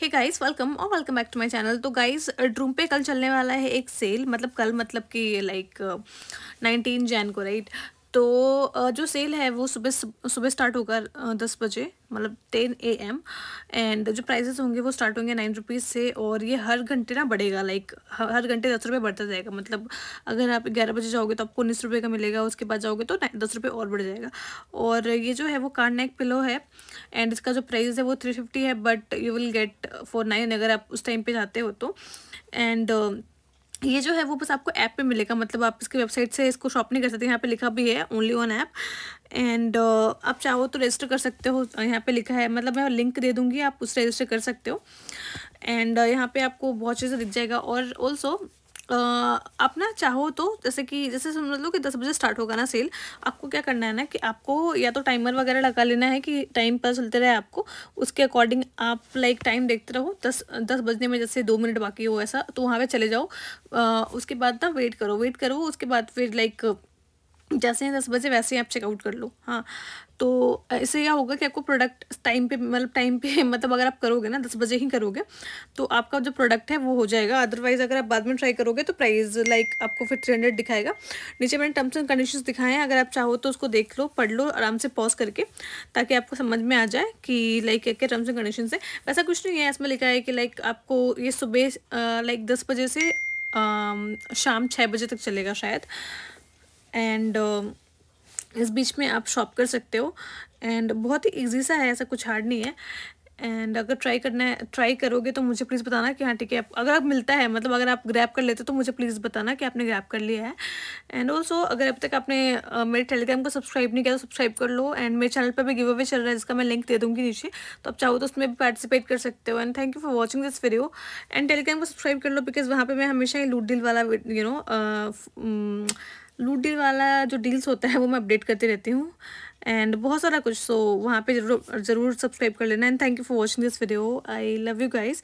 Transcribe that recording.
हे guys welcome और welcome back to my channel तो guys Droom पे कल चलने वाला है एक सेल मतलब कल मतलब कि लाइक नाइनटीन जैन को राइट तो जो सेल है वो सुबह सुबह स्टार्ट होगा दस बजे मतलब टेन ए एम एंड जो प्राइजेस होंगे वो स्टार्ट होंगे नाइन रुपीज़ से और ये हर घंटे ना बढ़ेगा लाइक हर घंटे दस रुपये बढ़ता जाएगा मतलब अगर आप ग्यारह बजे जाओगे तो आपको उन्नीस रुपये का मिलेगा उसके बाद जाओगे तो दस रुपये और बढ़ जाएगा और ये जो है वो कार नेक पिलो है एंड इसका जो प्राइज़ है वो थ्री फिफ्टी है but you will get for nine अगर आप उस टाइम पर जाते हो तो एंड ये जो है वो बस आपको ऐप पे मिलेगा मतलब आप इसकी वेबसाइट से इसको शॉप नहीं कर सकते यहाँ पे लिखा भी है ओनली ऑन ऐप एंड आप चाहो तो रजिस्टर कर सकते हो यहाँ पे लिखा है मतलब मैं लिंक दे दूँगी आप उससे रजिस्टर कर सकते हो एंड uh, यहाँ पे आपको बहुत चीज़ें दिख जाएगा और ऑल्सो अपना चाहो तो जैसे कि जैसे समझ लो कि दस बजे स्टार्ट होगा ना सेल आपको क्या करना है ना कि आपको या तो टाइमर वगैरह लगा लेना है कि टाइम पर चलते रहे आपको उसके अकॉर्डिंग आप लाइक टाइम देखते रहो दस दस बजने में जैसे दो मिनट बाकी हो ऐसा तो वहाँ पर चले जाओ आ, उसके बाद ना वेट करो वेट करो उसके बाद फिर लाइक जैसे ही दस बजे वैसे ही आप चेकआउट कर लो हाँ तो इससे क्या होगा कि आपको प्रोडक्ट टाइम पे मतलब टाइम पे मतलब अगर आप करोगे ना दस बजे ही करोगे तो आपका जो प्रोडक्ट है वो हो जाएगा अदरवाइज़ अगर आप बाद में ट्राई करोगे तो प्राइस लाइक आपको फिर थ्री हंड्रेड दिखाएगा नीचे मैंने टर्म्स एंड कंडीशन दिखाए हैं अगर आप चाहो तो उसको देख लो पढ़ लो आराम से पॉज करके ताकि आपको समझ में आ जाए कि लाइक क्या क्या टर्म्स एंड कंडीशन है वैसा कुछ नहीं है इसमें लिखा है कि लाइक आपको ये सुबह लाइक दस बजे से शाम छः बजे तक चलेगा शायद एंड um, इस बीच में आप शॉप कर सकते हो एंड बहुत ही ईजी सा है ऐसा कुछ हार्ड नहीं है एंड अगर ट्राई करना है ट्राई करोगे तो मुझे प्लीज़ बताना कि हाँ ठीक है अगर आप मिलता है मतलब अगर आप ग्रैप कर लेते हो तो मुझे प्लीज़ बताना कि आपने ग्रैप कर लिया है एंड ऑल्सो अगर अब तक आपने मेरे टेलीग्राम को सब्सक्राइब नहीं किया तो सब्सक्राइब कर लो एंड मेरे चैनल पर भी गिव अवे चल रहा है जिसका मैं लिंक दे दूँगी नीचे तो आप चाहो तो उसमें भी पार्टिसिपेट कर सकते हो and thank you for watching this video and Telegram को सब्सक्राइब कर लो बिकॉज वहाँ पर मैं हमेशा ही लूट डील वाला यू नो लूट डील वाला जो डील्स होता है वो मैं अपडेट करती रहती हूँ एंड बहुत सारा कुछ सो so, वहाँ पे जरूर ज़रूर सब्सक्राइब कर लेना and thank you for watching this video I love you guys